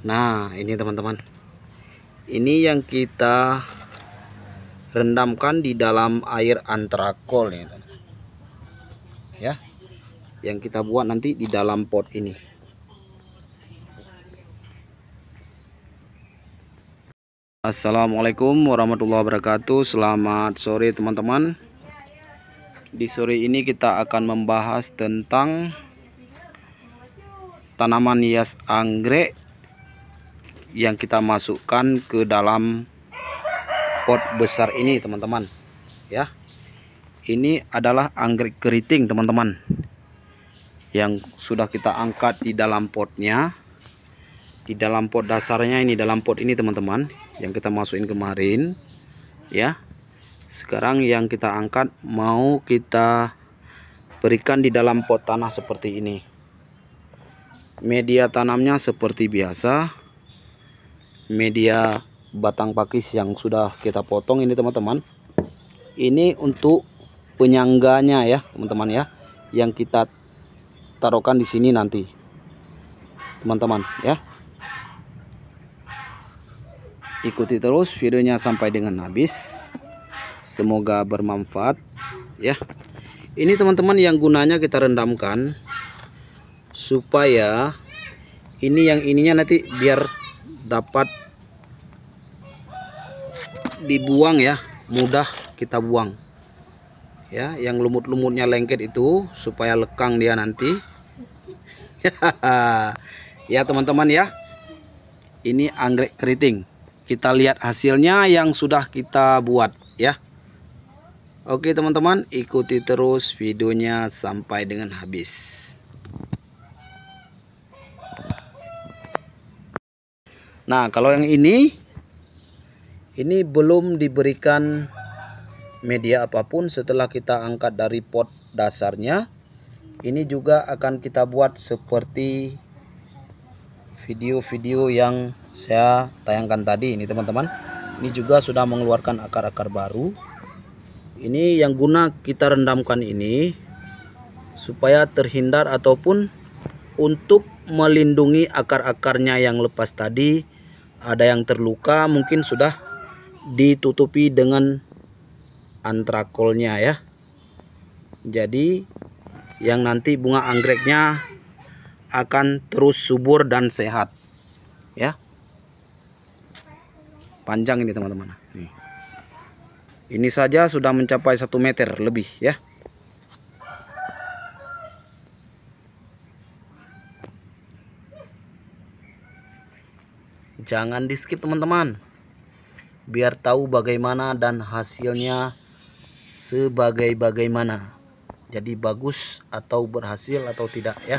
nah ini teman-teman ini yang kita rendamkan di dalam air antrakol ya teman. ya yang kita buat nanti di dalam pot ini Assalamualaikum warahmatullahi wabarakatuh Selamat sore teman-teman Di sore ini kita akan membahas tentang Tanaman hias anggrek yang kita masukkan ke dalam pot besar ini teman-teman ya ini adalah anggrek keriting teman-teman yang sudah kita angkat di dalam potnya di dalam pot dasarnya ini dalam pot ini teman-teman yang kita masukin kemarin ya sekarang yang kita angkat mau kita berikan di dalam pot tanah seperti ini media tanamnya seperti biasa media batang pakis yang sudah kita potong ini teman-teman ini untuk penyangganya ya teman-teman ya yang kita taruhkan di sini nanti teman-teman ya ikuti terus videonya sampai dengan habis semoga bermanfaat ya ini teman-teman yang gunanya kita rendamkan supaya ini yang ininya nanti biar dapat dibuang ya mudah kita buang ya yang lumut-lumutnya lengket itu supaya lekang dia nanti ya teman-teman ya ini anggrek keriting kita lihat hasilnya yang sudah kita buat ya Oke teman-teman ikuti terus videonya sampai dengan habis Nah kalau yang ini ini belum diberikan media apapun setelah kita angkat dari pot dasarnya ini juga akan kita buat seperti video-video yang saya tayangkan tadi ini teman-teman ini juga sudah mengeluarkan akar-akar baru ini yang guna kita rendamkan ini supaya terhindar ataupun untuk melindungi akar-akarnya yang lepas tadi ada yang terluka mungkin sudah ditutupi dengan antrakolnya ya jadi yang nanti bunga anggreknya akan terus subur dan sehat ya panjang ini teman-teman ini saja sudah mencapai satu meter lebih ya jangan di skip teman-teman biar tahu bagaimana dan hasilnya sebagai bagaimana jadi bagus atau berhasil atau tidak ya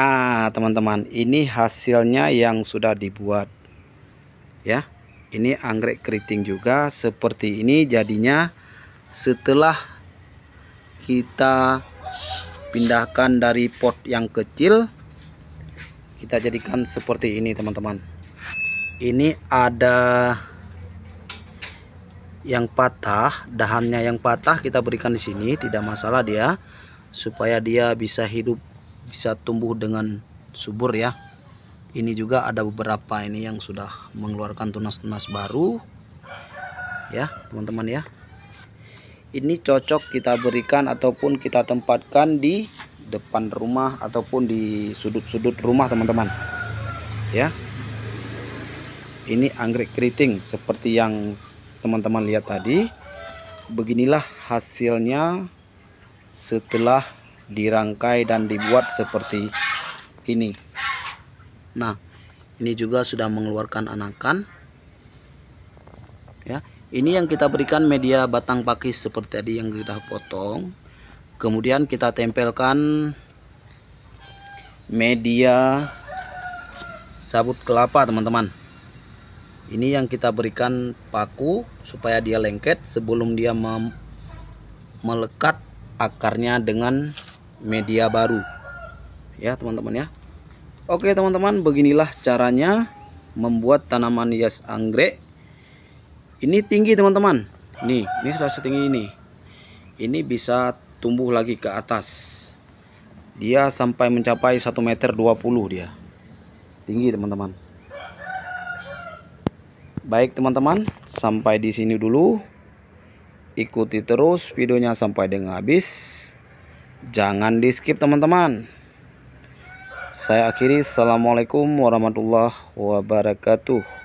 nah teman-teman ini hasilnya yang sudah dibuat ya ini anggrek keriting juga seperti ini jadinya setelah kita pindahkan dari pot yang kecil kita jadikan seperti ini teman-teman ini ada yang patah dahannya yang patah kita berikan di sini tidak masalah dia supaya dia bisa hidup bisa tumbuh dengan subur ya ini juga ada beberapa ini yang sudah mengeluarkan tunas-tunas baru ya teman-teman ya ini cocok kita berikan ataupun kita tempatkan di depan rumah ataupun di sudut-sudut rumah teman-teman ya ini anggrek keriting seperti yang teman-teman lihat tadi beginilah hasilnya setelah dirangkai dan dibuat seperti ini nah ini juga sudah mengeluarkan anakan ya ini yang kita berikan media batang pakis seperti tadi yang kita potong kemudian kita tempelkan media sabut kelapa teman-teman ini yang kita berikan paku supaya dia lengket sebelum dia melekat akarnya dengan media baru ya teman-teman ya oke teman-teman beginilah caranya membuat tanaman hias anggrek ini tinggi teman-teman nih ini sudah setinggi ini ini bisa tumbuh lagi ke atas dia sampai mencapai 1 meter 20 dia tinggi teman-teman Baik teman-teman, sampai di sini dulu. Ikuti terus videonya sampai dengan habis. Jangan di skip teman-teman. Saya akhiri. Assalamualaikum warahmatullahi wabarakatuh.